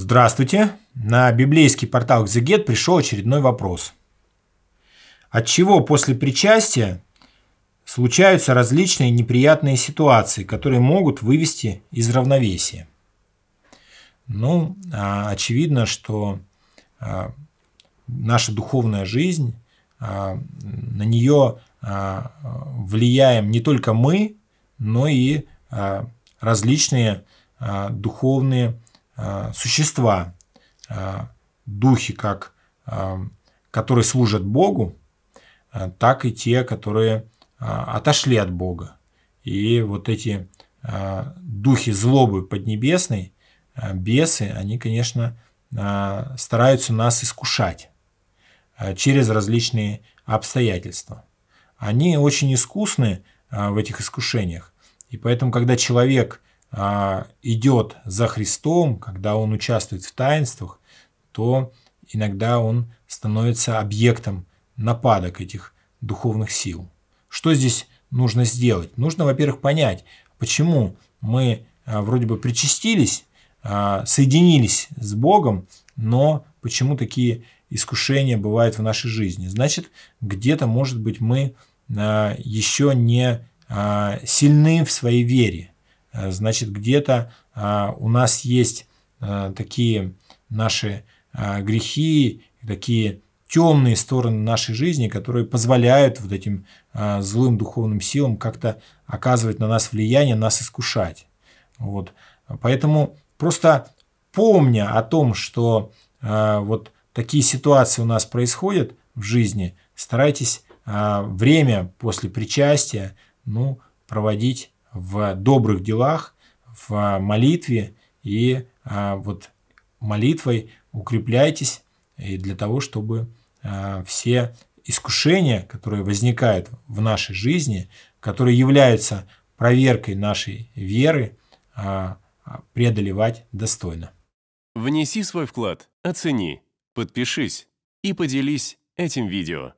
Здравствуйте. На библейский портал Экзегет пришел очередной вопрос. От чего после причастия случаются различные неприятные ситуации, которые могут вывести из равновесия? Ну, а, очевидно, что а, наша духовная жизнь, а, на нее влияем не только мы, но и различные духовные Э, существа, э, духи, как, э, которые служат Богу, так и те, которые отошли от Бога. И вот эти духи злобы поднебесной, бесы, они, конечно, стараются нас искушать через различные обстоятельства. Они очень искусны в этих искушениях. И поэтому, когда человек а, идет за Христом, когда он участвует в таинствах, то иногда он становится объектом нападок этих духовных сил. Что здесь нужно сделать? Нужно, во-первых, понять, почему мы а, вроде бы причастились, а, соединились с Богом, но почему такие искушения бывают в нашей жизни. Значит, где-то, может быть, мы еще не сильны в своей вере – Э, значит, где-то а, у нас есть э, такие наши а, грехи, такие темные стороны нашей жизни, которые позволяют вот этим а, злым духовным силам как-то оказывать на нас влияние, нас искушать. Вот. Поэтому просто помня о том, что вот такие ситуации у нас происходят в жизни, старайтесь время после причастия ну, проводить в добрых делах, в молитве и а, вот молитвой укрепляйтесь и для того, чтобы а, все искушения, которые возникают в нашей жизни, которые являются проверкой нашей веры, а, преодолевать достойно. Внеси свой вклад, оцени, подпишись и поделись этим видео.